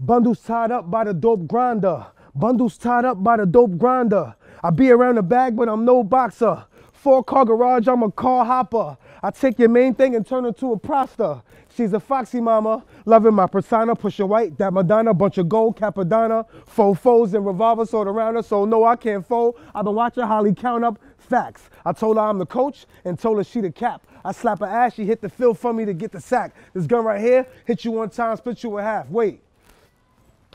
Bundles tied up by the dope grinder. Bundles tied up by the dope grinder. I be around the bag, but I'm no boxer. Four car garage, I'm a car hopper. I take your main thing and turn her to a prosta. She's a foxy mama, loving my persona, pushing white, that Madonna, bunch of gold, Capadonna, faux foes and revolvers sort around her, so no, I can't fold. I've been watching Holly count up facts. I told her I'm the coach and told her she the cap. I slap her ass, she hit the field for me to get the sack. This gun right here, hit you one time, split you in half. Wait.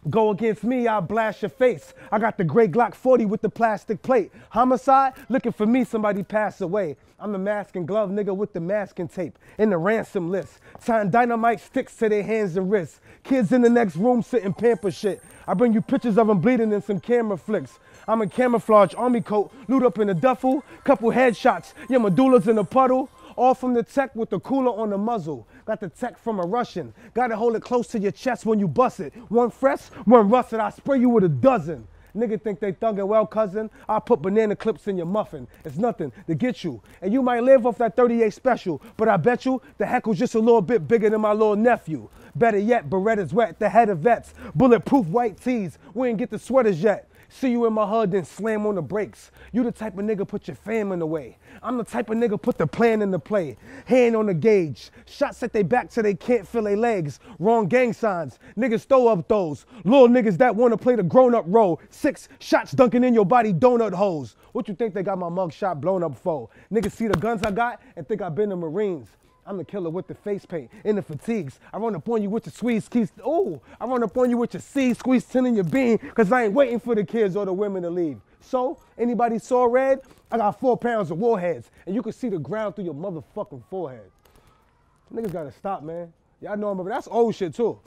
Go against me, I'll blast your face. I got the gray Glock 40 with the plastic plate. Homicide, looking for me, somebody passed away. I'm the mask and glove nigga with the mask and tape in the ransom list. Tying dynamite sticks to their hands and wrists. Kids in the next room sitting pamper shit. I bring you pictures of them bleeding and some camera flicks. I'm a camouflage, army coat, loot up in a duffel, couple headshots, your medulla's in a puddle. All from the tech with the cooler on the muzzle. Got the tech from a Russian. Gotta hold it close to your chest when you bust it. One fresh, one rusted, I spray you with a dozen. Nigga think they thugging well, cousin. I put banana clips in your muffin. It's nothing to get you. And you might live off that 38 special, but I bet you the heckle's just a little bit bigger than my little nephew. Better yet, Beretta's wet, the head of vets. Bulletproof white tees, we ain't get the sweaters yet see you in my hood, then slam on the brakes. You the type of nigga put your fam in the way. I'm the type of nigga put the plan in the play. Hand on the gauge. Shots at they back till they can't feel their legs. Wrong gang signs. Niggas throw up those. Little niggas that wanna play the grown up role. Six shots dunking in your body donut holes. What you think they got my mug shot blown up for? Niggas see the guns I got and think I been the Marines. I'm the killer with the face paint and the fatigues. I run up on you with your squeeze keys. Oh, I run up on you with your C, squeeze 10 in your bean, because I ain't waiting for the kids or the women to leave. So, anybody saw red? I got four pounds of warheads, and you can see the ground through your motherfucking forehead. Niggas gotta stop, man. Y'all know I'm over. That's old shit, too.